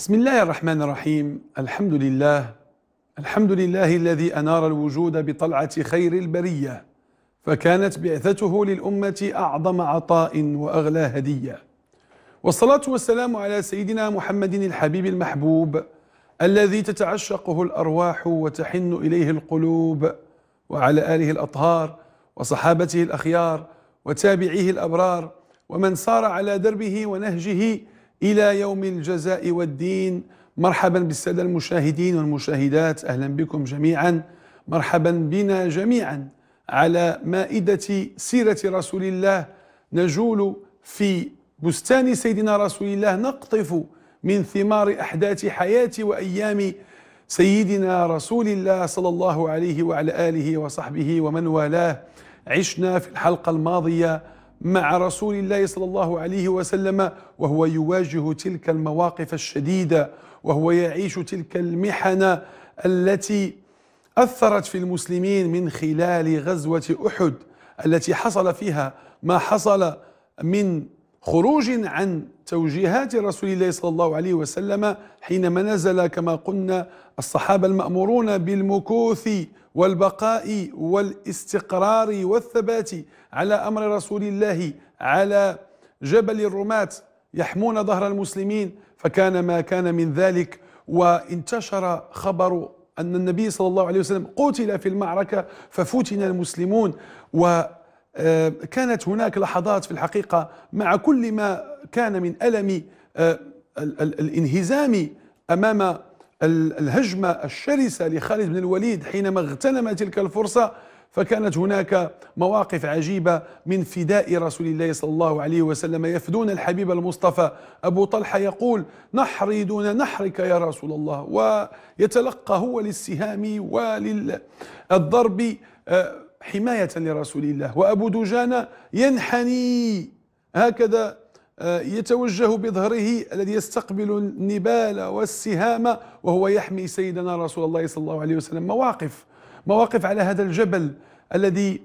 بسم الله الرحمن الرحيم الحمد لله الحمد لله الذي أنار الوجود بطلعة خير البرية فكانت بعثته للأمة أعظم عطاء وأغلى هدية والصلاة والسلام على سيدنا محمد الحبيب المحبوب الذي تتعشقه الأرواح وتحن إليه القلوب وعلى آله الأطهار وصحابته الأخيار وتابعيه الأبرار ومن سار على دربه ونهجه إلى يوم الجزاء والدين مرحبا بالسادة المشاهدين والمشاهدات أهلا بكم جميعا مرحبا بنا جميعا على مائدة سيرة رسول الله نجول في بستان سيدنا رسول الله نقطف من ثمار أحداث حياة وأيام سيدنا رسول الله صلى الله عليه وعلى آله وصحبه ومن والاه عشنا في الحلقة الماضية مع رسول الله صلى الله عليه وسلم وهو يواجه تلك المواقف الشديده وهو يعيش تلك المحن التي اثرت في المسلمين من خلال غزوه احد التي حصل فيها ما حصل من خروج عن توجيهات رسول الله صلى الله عليه وسلم حينما نزل كما قلنا الصحابة المأمورون بالمكوث والبقاء والاستقرار والثبات على أمر رسول الله على جبل الرماة يحمون ظهر المسلمين فكان ما كان من ذلك وانتشر خبر أن النبي صلى الله عليه وسلم قتل في المعركة ففتن المسلمون و آه، كانت هناك لحظات في الحقيقة مع كل ما كان من ألم آه، الانهزام أمام الهجمة الشرسة لخالد بن الوليد حينما اغتنم تلك الفرصة فكانت هناك مواقف عجيبة من فداء رسول الله صلى الله عليه وسلم يفدون الحبيب المصطفى أبو طلحة يقول نحري دون نحرك يا رسول الله ويتلقى هو للسهام وللضرب آه، حماية لرسول الله وأبو دجانة ينحني هكذا آه، يتوجه بظهره الذي يستقبل النبال والسهام وهو يحمي سيدنا رسول الله صلى الله عليه وسلم مواقف مواقف على هذا الجبل الذي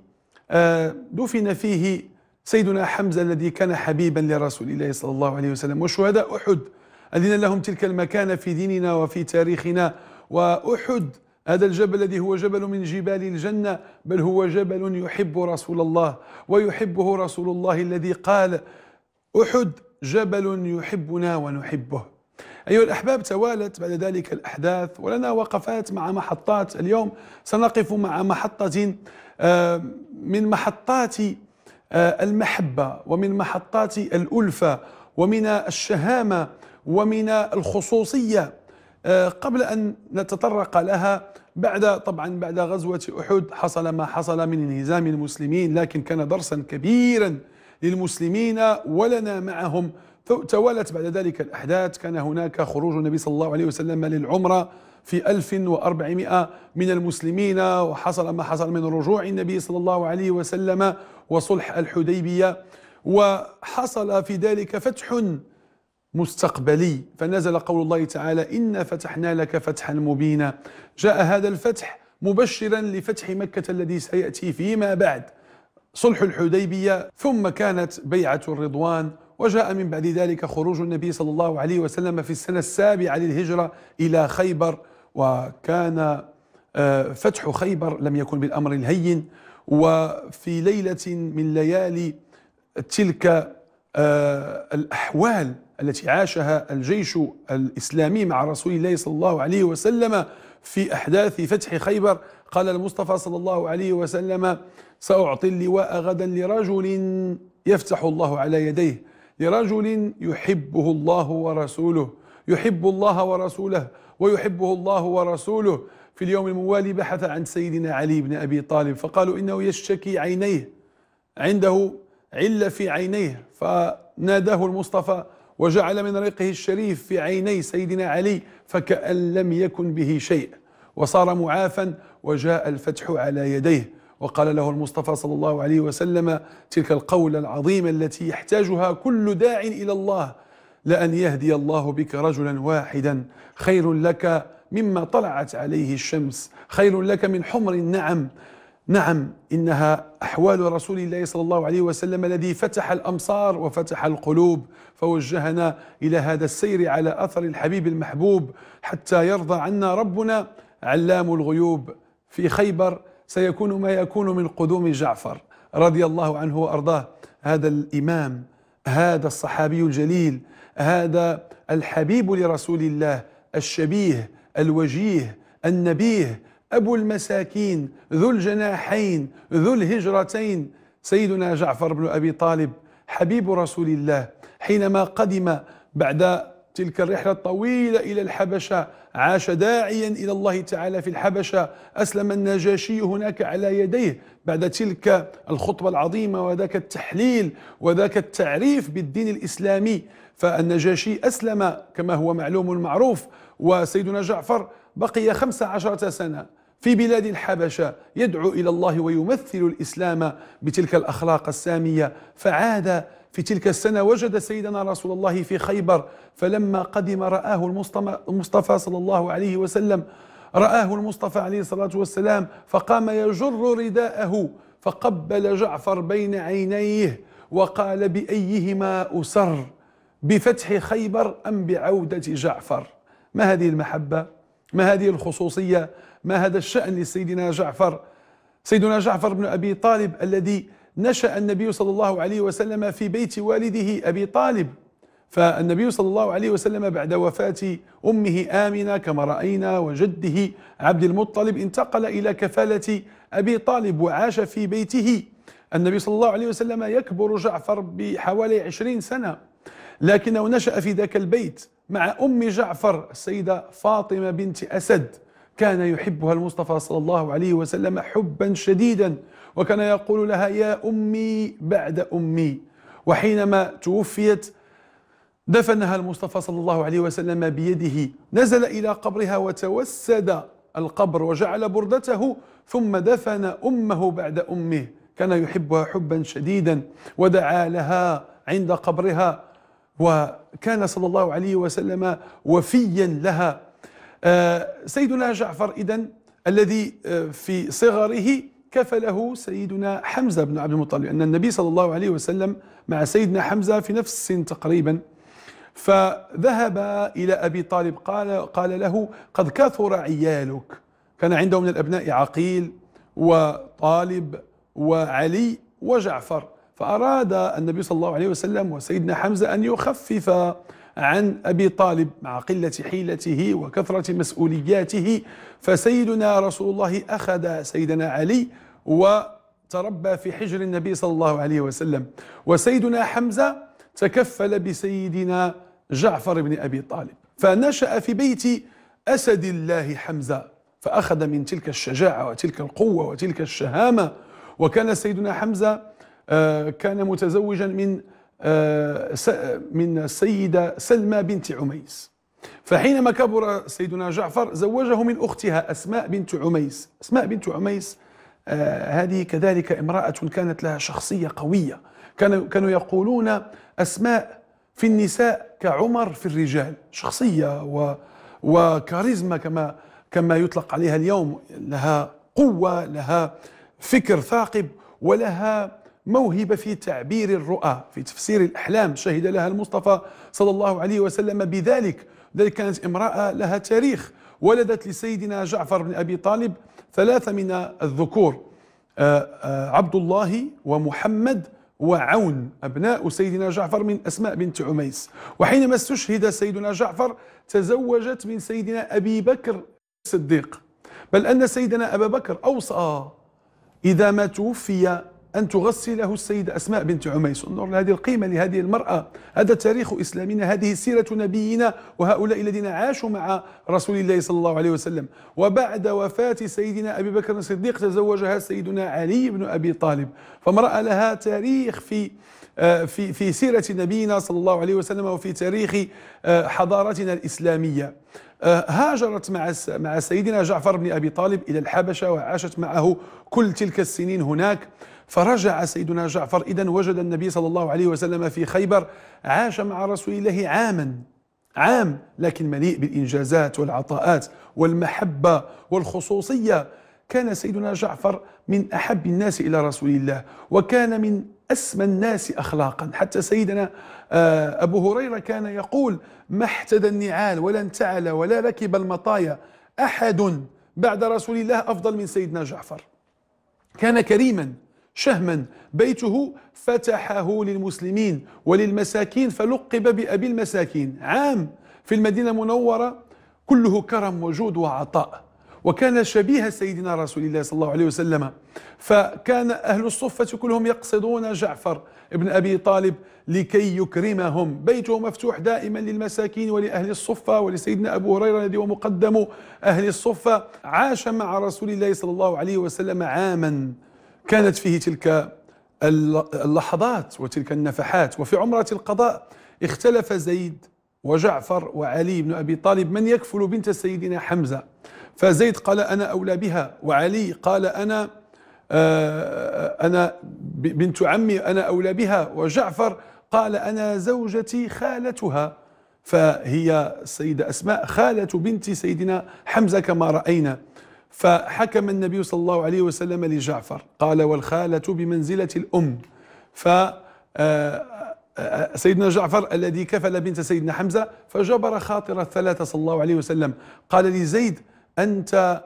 آه، دفن فيه سيدنا حمزة الذي كان حبيبا لرسول الله صلى الله عليه وسلم وشهداء أحد الذين لهم تلك المكانة في ديننا وفي تاريخنا وأحد هذا الجبل الذي هو جبل من جبال الجنة بل هو جبل يحب رسول الله ويحبه رسول الله الذي قال أحد جبل يحبنا ونحبه أيها الأحباب توالت بعد ذلك الأحداث ولنا وقفات مع محطات اليوم سنقف مع محطة آه، من محطات آه، المحبة ومن محطات الألفة ومن الشهامة ومن الخصوصية آه، قبل أن نتطرق لها بعد طبعا بعد غزوة أحد حصل ما حصل من انهزام المسلمين لكن كان درسا كبيرا للمسلمين ولنا معهم توالت بعد ذلك الأحداث كان هناك خروج النبي صلى الله عليه وسلم للعمرة في 1400 من المسلمين وحصل ما حصل من رجوع النبي صلى الله عليه وسلم وصلح الحديبية وحصل في ذلك فتح مستقبلي فنزل قول الله تعالى إنا فتحنا لك فتحا مبينا جاء هذا الفتح مبشرا لفتح مكة الذي سيأتي فيما بعد صلح الحديبية ثم كانت بيعة الرضوان وجاء من بعد ذلك خروج النبي صلى الله عليه وسلم في السنة السابعة للهجرة إلى خيبر وكان آه، فتح خيبر لم يكن بالأمر الهين وفي ليلة من ليالي تلك آه، الأحوال التي عاشها الجيش الإسلامي مع رسول الله صلى الله عليه وسلم في أحداث فتح خيبر قال المصطفى صلى الله عليه وسلم سأعطي اللواء غدا لرجل يفتح الله على يديه لرجل يحبه الله ورسوله يحب الله ورسوله ويحبه الله ورسوله في اليوم الموالي بحث عن سيدنا علي بن أبي طالب فقالوا إنه يشتكي عينيه عنده علة في عينيه فناداه المصطفى وجعل من ريقه الشريف في عيني سيدنا علي فكأن لم يكن به شيء وصار معافا وجاء الفتح على يديه وقال له المصطفى صلى الله عليه وسلم تلك القولة العظيمة التي يحتاجها كل داع إلى الله لأن يهدي الله بك رجلا واحدا خير لك مما طلعت عليه الشمس خير لك من حمر النعم نعم انها احوال رسول الله صلى الله عليه وسلم الذي فتح الامصار وفتح القلوب فوجهنا الى هذا السير على اثر الحبيب المحبوب حتى يرضى عنا ربنا علام الغيوب في خيبر سيكون ما يكون من قدوم جعفر رضي الله عنه وارضاه هذا الامام هذا الصحابي الجليل هذا الحبيب لرسول الله الشبيه الوجيه النبيه أبو المساكين ذو الجناحين ذو الهجرتين سيدنا جعفر بن أبي طالب حبيب رسول الله حينما قدم بعد تلك الرحلة الطويلة إلى الحبشة عاش داعيا إلى الله تعالى في الحبشة أسلم النجاشي هناك على يديه بعد تلك الخطبة العظيمة وذاك التحليل وذاك التعريف بالدين الإسلامي فالنجاشي أسلم كما هو معلوم معروف وسيدنا جعفر بقي خمس عشرة سنة في بلاد الحبشة يدعو إلى الله ويمثل الإسلام بتلك الأخلاق السامية فعاد في تلك السنة وجد سيدنا رسول الله في خيبر فلما قدم رآه المصطفى صلى الله عليه وسلم رآه المصطفى عليه الصلاة والسلام فقام يجر رداءه فقبل جعفر بين عينيه وقال بأيهما أسر بفتح خيبر أم بعودة جعفر ما هذه المحبة ما هذه الخصوصية ما هذا الشأن لسيدنا جعفر سيدنا جعفر بن أبي طالب الذي نشأ النبي صلى الله عليه وسلم في بيت والده أبي طالب فالنبي صلى الله عليه وسلم بعد وفاة أمه آمنة كما رأينا وجده عبد المطلب انتقل إلى كفالة أبي طالب وعاش في بيته النبي صلى الله عليه وسلم يكبر جعفر بحوالي عشرين سنة لكنه نشأ في ذاك البيت مع أم جعفر السيدة فاطمة بنت أسد كان يحبها المصطفى صلى الله عليه وسلم حبا شديدا وكان يقول لها يا أمي بعد أمي وحينما توفيت دفنها المصطفى صلى الله عليه وسلم بيده نزل إلى قبرها وتوسد القبر وجعل بردته ثم دفن أمه بعد أمه كان يحبها حبا شديدا ودعا لها عند قبرها وكان صلى الله عليه وسلم وفيا لها آه، سيدنا جعفر إذن الذي آه، في صغره كفله سيدنا حمزة بن عبد المطلب أن النبي صلى الله عليه وسلم مع سيدنا حمزة في نفس السن تقريبا فذهب إلى أبي طالب قال, قال له قد كثر عيالك كان عنده من الأبناء عقيل وطالب وعلي وجعفر فأراد النبي صلى الله عليه وسلم وسيدنا حمزة أن يخفف عن أبي طالب مع قلة حيلته وكثرة مسؤولياته فسيدنا رسول الله أخذ سيدنا علي وتربى في حجر النبي صلى الله عليه وسلم وسيدنا حمزة تكفل بسيدنا جعفر بن أبي طالب فنشأ في بيت أسد الله حمزة فأخذ من تلك الشجاعة وتلك القوة وتلك الشهامة وكان سيدنا حمزة آه، كان متزوجا من آه، من السيدة سلمى بنت عميس فحينما كبر سيدنا جعفر زوجه من أختها أسماء بنت عميس أسماء بنت عميس آه، هذه كذلك امرأة كانت لها شخصية قوية كانوا, يقولون أسماء في النساء كعمر في الرجال شخصية وكاريزما كما كما يطلق عليها اليوم لها قوة لها فكر ثاقب ولها موهبة في تعبير الرؤى في تفسير الأحلام شهد لها المصطفى صلى الله عليه وسلم بذلك ذلك كانت امرأة لها تاريخ ولدت لسيدنا جعفر بن أبي طالب ثلاثة من الذكور آه، آه، عبد الله ومحمد وعون أبناء سيدنا جعفر من أسماء بنت عميس وحينما استشهد سيدنا جعفر تزوجت من سيدنا أبي بكر الصديق بل أن سيدنا أبا بكر أوصى إذا ما توفي أن تغسله السيدة أسماء بنت عميس انظر هذه القيمة لهذه المرأة هذا تاريخ إسلامنا هذه سيرة نبينا وهؤلاء الذين عاشوا مع رسول الله صلى الله عليه وسلم وبعد وفاة سيدنا أبي بكر الصديق تزوجها سيدنا علي بن أبي طالب فامرأة لها تاريخ في آه، في في سيرة نبينا صلى الله عليه وسلم وفي تاريخ آه، حضارتنا الإسلامية آه، هاجرت مع مع سيدنا جعفر بن أبي طالب إلى الحبشة وعاشت معه كل تلك السنين هناك فرجع سيدنا جعفر إذا وجد النبي صلى الله عليه وسلم في خيبر عاش مع رسول الله عاما عام لكن مليء بالإنجازات والعطاءات والمحبة والخصوصية كان سيدنا جعفر من أحب الناس إلى رسول الله وكان من أسمى الناس أخلاقا حتى سيدنا آه، أبو هريرة كان يقول ما احتدى النعال ولا انتعل ولا ركب المطايا أحد بعد رسول الله أفضل من سيدنا جعفر كان كريما شهما بيته فتحه للمسلمين وللمساكين فلقب بأبي المساكين عام في المدينة المنورة كله كرم وجود وعطاء وكان شبيه سيدنا رسول الله صلى الله عليه وسلم فكان أهل الصفة كلهم يقصدون جعفر ابن أبي طالب لكي يكرمهم بيته مفتوح دائما للمساكين ولأهل الصفة ولسيدنا أبو هريرة الذي هو مقدم أهل الصفة عاش مع رسول الله صلى الله عليه وسلم عاما كانت فيه تلك اللحظات وتلك النفحات وفي عمرة القضاء اختلف زيد وجعفر وعلي بن أبي طالب من يكفل بنت سيدنا حمزة فزيد قال أنا أولى بها وعلي قال أنا آه، أنا بنت عمي أنا أولى بها وجعفر قال أنا زوجتي خالتها فهي السيدة أسماء خالة بنت سيدنا حمزة كما رأينا فحكم النبي صلى الله عليه وسلم لجعفر قال والخالة بمنزلة الأم ف آه، آه، سيدنا جعفر الذي كفل بنت سيدنا حمزة فجبر خاطر الثلاثة صلى الله عليه وسلم قال لزيد أنت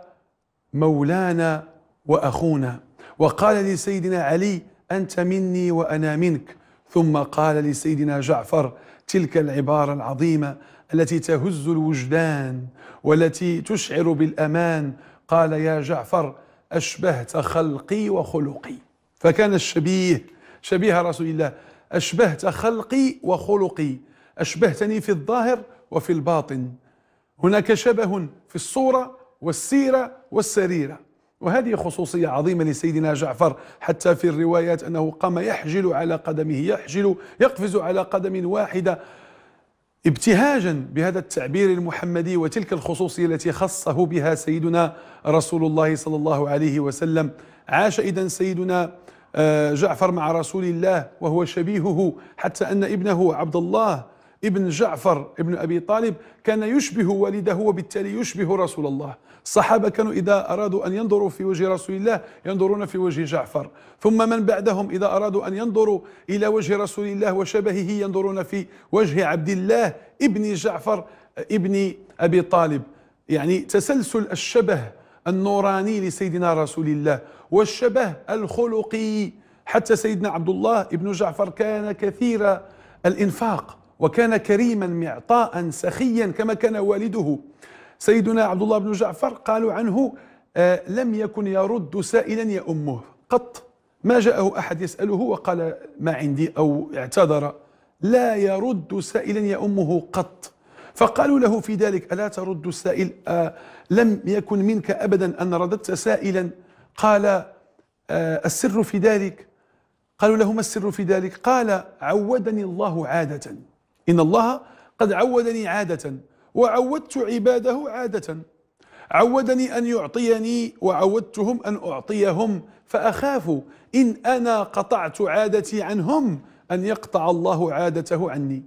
مولانا وأخونا وقال لسيدنا علي أنت مني وأنا منك ثم قال لسيدنا جعفر تلك العبارة العظيمة التي تهز الوجدان والتي تشعر بالأمان قال يا جعفر أشبهت خلقي وخلقي فكان الشبيه شبيه رسول الله أشبهت خلقي وخلقي أشبهتني في الظاهر وفي الباطن هناك شبه في الصورة والسيرة والسريرة وهذه خصوصية عظيمة لسيدنا جعفر حتى في الروايات أنه قام يحجل على قدمه يحجل يقفز على قدم واحدة ابتهاجا بهذا التعبير المحمدي وتلك الخصوصية التي خصه بها سيدنا رسول الله صلى الله عليه وسلم عاش إذا سيدنا آه، جعفر مع رسول الله وهو شبيهه حتى أن ابنه عبد الله ابن جعفر ابن أبي طالب كان يشبه والده وبالتالي يشبه رسول الله الصحابة كانوا إذا أرادوا أن ينظروا في وجه رسول الله ينظرون في وجه جعفر ثم من بعدهم إذا أرادوا أن ينظروا إلى وجه رسول الله وشبهه ينظرون في وجه عبد الله ابن جعفر ابن أبي طالب يعني تسلسل الشبه النوراني لسيدنا رسول الله والشبه الخلقي حتى سيدنا عبد الله ابن جعفر كان كثير الإنفاق وكان كريما معطاء سخيا كما كان والده سيدنا عبد الله بن جعفر قالوا عنه آه لم يكن يرد سائلا يأمه قط ما جاءه أحد يسأله وقال ما عندي أو اعتذر لا يرد سائلا يأمه قط فقالوا له في ذلك ألا ترد السائل آه لم يكن منك أبدا أن رددت سائلا قال آه السر في ذلك قالوا له ما السر في ذلك قال عودني الله عادة إن الله قد عودني عادة وعودت عباده عادة عودني أن يعطيني وعودتهم أن أعطيهم فأخاف إن أنا قطعت عادتي عنهم أن يقطع الله عادته عني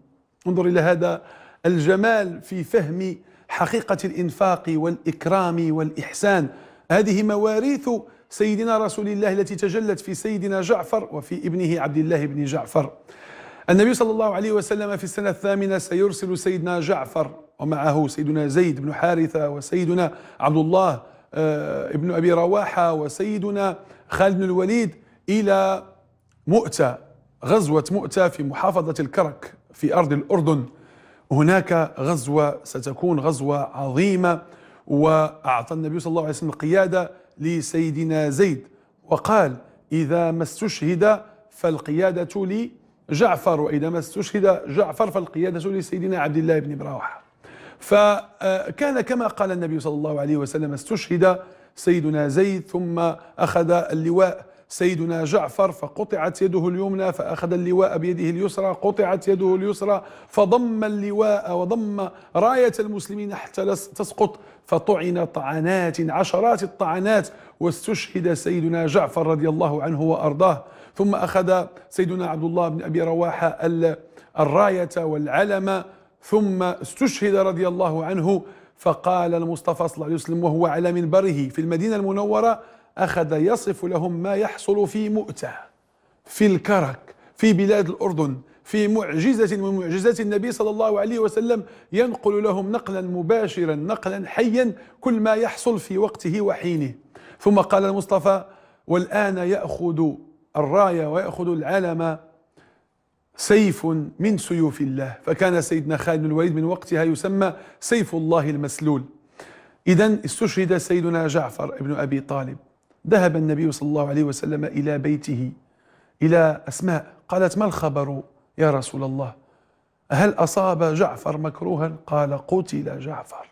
انظر إلى هذا الجمال في فهم حقيقة الإنفاق والإكرام والإحسان هذه مواريث سيدنا رسول الله التي تجلت في سيدنا جعفر وفي ابنه عبد الله بن جعفر النبي صلى الله عليه وسلم في السنة الثامنة سيرسل سيدنا جعفر ومعه سيدنا زيد بن حارثة وسيدنا عبد الله آه، ابن أبي رواحة وسيدنا خالد بن الوليد إلى مؤتة غزوة مؤتة في محافظة الكرك في أرض الأردن هناك غزوة ستكون غزوة عظيمة وأعطى النبي صلى الله عليه وسلم القيادة لسيدنا زيد وقال إذا ما استشهد فالقيادة لي جعفر وإذا ما استشهد جعفر فالقيادة لسيدنا عبد الله بن مراوح فكان كما قال النبي صلى الله عليه وسلم استشهد سيدنا زيد ثم أخذ اللواء سيدنا جعفر فقطعت يده اليمنى فأخذ اللواء بيده اليسرى قطعت يده اليسرى فضم اللواء وضم راية المسلمين حتى تسقط فطعن طعنات عشرات الطعنات واستشهد سيدنا جعفر رضي الله عنه وأرضاه ثم أخذ سيدنا عبد الله بن أبي رواحة الراية والعلم ثم استشهد رضي الله عنه فقال المصطفى صلى الله عليه وسلم وهو على منبره في المدينة المنورة أخذ يصف لهم ما يحصل في مؤتة في الكرك في بلاد الأردن في معجزة من معجزات النبي صلى الله عليه وسلم ينقل لهم نقلا مباشرا نقلا حيا كل ما يحصل في وقته وحينه ثم قال المصطفى والآن يأخذ الراية ويأخذ العلم سيف من سيوف الله فكان سيدنا خالد بن الوليد من وقتها يسمى سيف الله المسلول إذا استشهد سيدنا جعفر بن أبي طالب ذهب النبي صلى الله عليه وسلم إلى بيته إلى أسماء قالت ما الخبر يا رسول الله هل أصاب جعفر مكروها قال قتل جعفر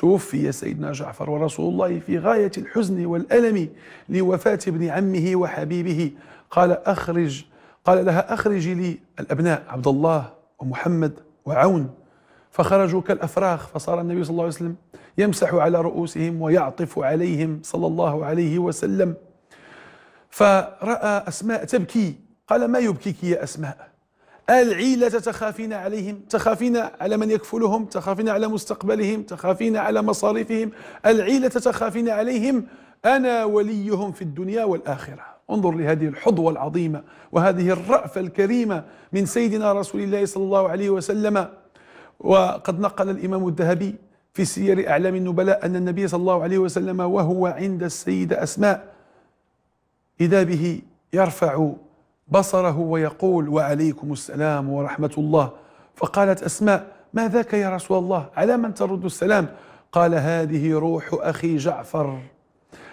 توفي سيدنا جعفر ورسول الله في غاية الحزن والألم لوفاة ابن عمه وحبيبه قال أخرج قال لها أخرجي لي الأبناء عبد الله ومحمد وعون فخرجوا كالأفراخ فصار النبي صلى الله عليه وسلم يمسح على رؤوسهم ويعطف عليهم صلى الله عليه وسلم فرأى أسماء تبكي قال ما يبكيك يا أسماء العيلة تخافين عليهم تخافين على من يكفلهم تخافين على مستقبلهم تخافين على مصاريفهم العيلة تخافين عليهم أنا وليهم في الدنيا والآخرة انظر لهذه الحظوة العظيمة وهذه الرأفة الكريمة من سيدنا رسول الله صلى الله عليه وسلم وقد نقل الإمام الذهبي في سير أعلام النبلاء أن النبي صلى الله عليه وسلم وهو عند السيدة أسماء إذا به يرفع بصره ويقول وعليكم السلام ورحمة الله فقالت أسماء ما ذاك يا رسول الله على من ترد السلام قال هذه روح أخي جعفر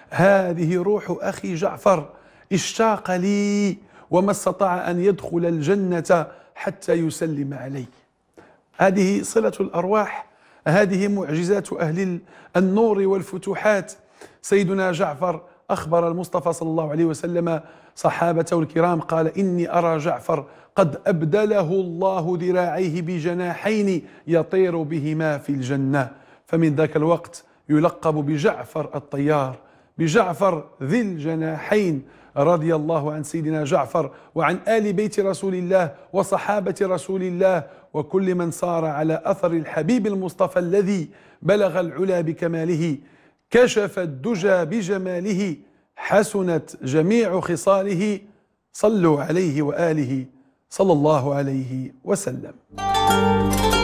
هذه روح أخي جعفر اشتاق لي وما استطاع أن يدخل الجنة حتى يسلم علي هذه صلة الأرواح هذه معجزات أهل النور والفتوحات سيدنا جعفر أخبر المصطفى صلى الله عليه وسلم صحابته الكرام قال إني أرى جعفر قد أبدله الله ذراعيه بجناحين يطير بهما في الجنة فمن ذاك الوقت يلقب بجعفر الطيار بجعفر ذي الجناحين رضي الله عن سيدنا جعفر وعن آل بيت رسول الله وصحابة رسول الله وكل من صار على أثر الحبيب المصطفى الذي بلغ العلا بكماله كشف الدجى بجماله حسنت جميع خصاله صلوا عليه وآله صلى الله عليه وسلم